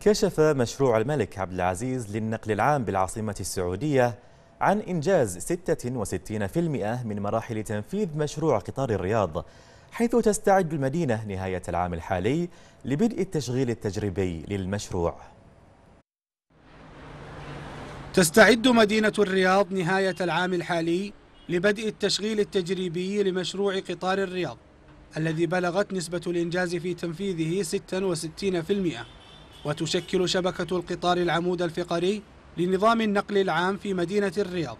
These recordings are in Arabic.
كشف مشروع الملك عبد العزيز للنقل العام بالعاصمة السعودية عن إنجاز 66% من مراحل تنفيذ مشروع قطار الرياض حيث تستعد المدينة نهاية العام الحالي لبدء التشغيل التجريبي للمشروع تستعد مدينة الرياض نهاية العام الحالي لبدء التشغيل التجريبي لمشروع قطار الرياض الذي بلغت نسبة الإنجاز في تنفيذه 66% وتشكل شبكة القطار العمود الفقري لنظام النقل العام في مدينة الرياض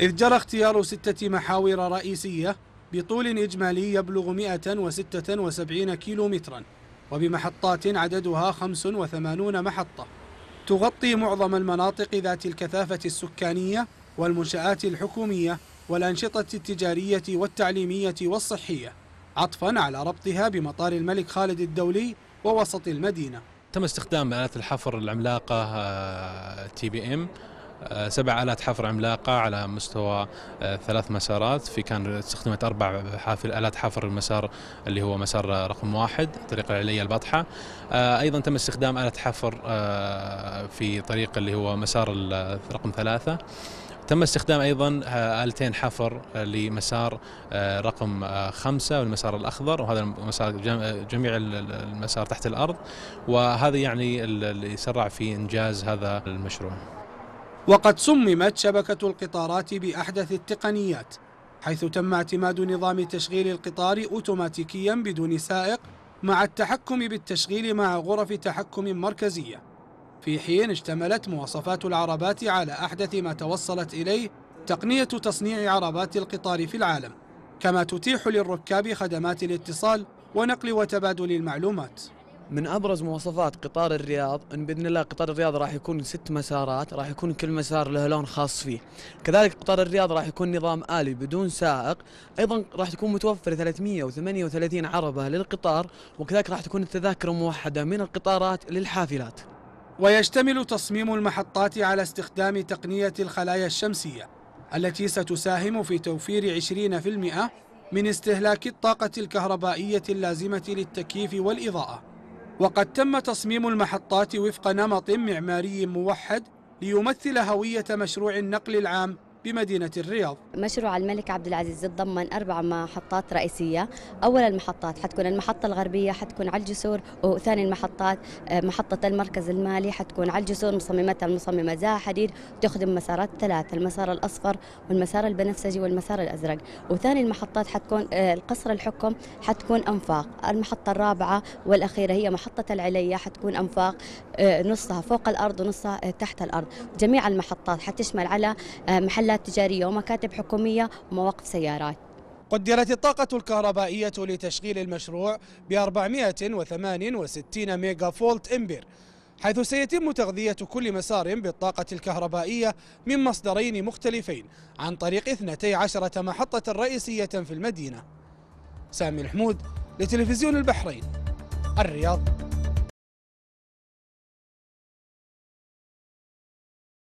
إذ جرى اختيار ستة محاور رئيسية بطول إجمالي يبلغ 176 كيلومترا وبمحطات عددها 85 محطة تغطي معظم المناطق ذات الكثافة السكانية والمنشآت الحكومية والأنشطة التجارية والتعليمية والصحية عطفا على ربطها بمطار الملك خالد الدولي ووسط المدينة تم استخدام آلات الحفر العملاقة تي بي ام سبع آلات حفر عملاقة على مستوى آه، ثلاث مسارات في كان استخدمت أربع حافل آلات حفر المسار اللي هو مسار رقم واحد طريق العلية البطحة آه، أيضا تم استخدام آلة حفر آه، في طريق اللي هو مسار رقم ثلاثة تم استخدام ايضا آه، التين حفر آه، لمسار آه، رقم خمسه والمسار الاخضر وهذا المسار جميع المسار تحت الارض وهذا يعني اللي سرع في انجاز هذا المشروع. وقد صممت شبكه القطارات باحدث التقنيات حيث تم اعتماد نظام تشغيل القطار اوتوماتيكيا بدون سائق مع التحكم بالتشغيل مع غرف تحكم مركزيه. في حين اشتملت مواصفات العربات على أحدث ما توصلت إليه تقنية تصنيع عربات القطار في العالم كما تتيح للركاب خدمات الاتصال ونقل وتبادل المعلومات من ابرز مواصفات قطار الرياض ان باذن الله قطار الرياض راح يكون ست مسارات راح يكون كل مسار له لون خاص فيه كذلك قطار الرياض راح يكون نظام الي بدون سائق ايضا راح تكون متوفره 338 عربه للقطار وكذلك راح تكون التذاكر موحده من القطارات للحافلات ويشتمل تصميم المحطات على استخدام تقنية الخلايا الشمسية التي ستساهم في توفير 20% من استهلاك الطاقة الكهربائية اللازمة للتكييف والإضاءة وقد تم تصميم المحطات وفق نمط معماري موحد ليمثل هوية مشروع النقل العام بمدينة الرياض مشروع الملك عبد العزيز يتضمن أربع محطات رئيسية أول المحطات حتكون المحطة الغربية حتكون على الجسور وثاني المحطات آه، محطة المركز المالي حتكون على الجسور مصممتها المصممة زاها حديد تخدم مسارات ثلاثة المسار الأصفر والمسار البنفسجي والمسار الأزرق وثاني المحطات حتكون آه، القصر الحكم حتكون أنفاق المحطة الرابعة والأخيرة هي محطة العليا حتكون أنفاق آه، نصها فوق الأرض ونصها تحت الأرض جميع المحطات حتشمل على محلات مؤسسات تجارية ومكاتب حكومية ومواقف سيارات قدرت الطاقة الكهربائية لتشغيل المشروع ب 468 ميجا فولت إمبير حيث سيتم تغذية كل مسار بالطاقة الكهربائية من مصدرين مختلفين عن طريق 12 محطة رئيسية في المدينة سامي الحمود لتلفزيون البحرين الرياض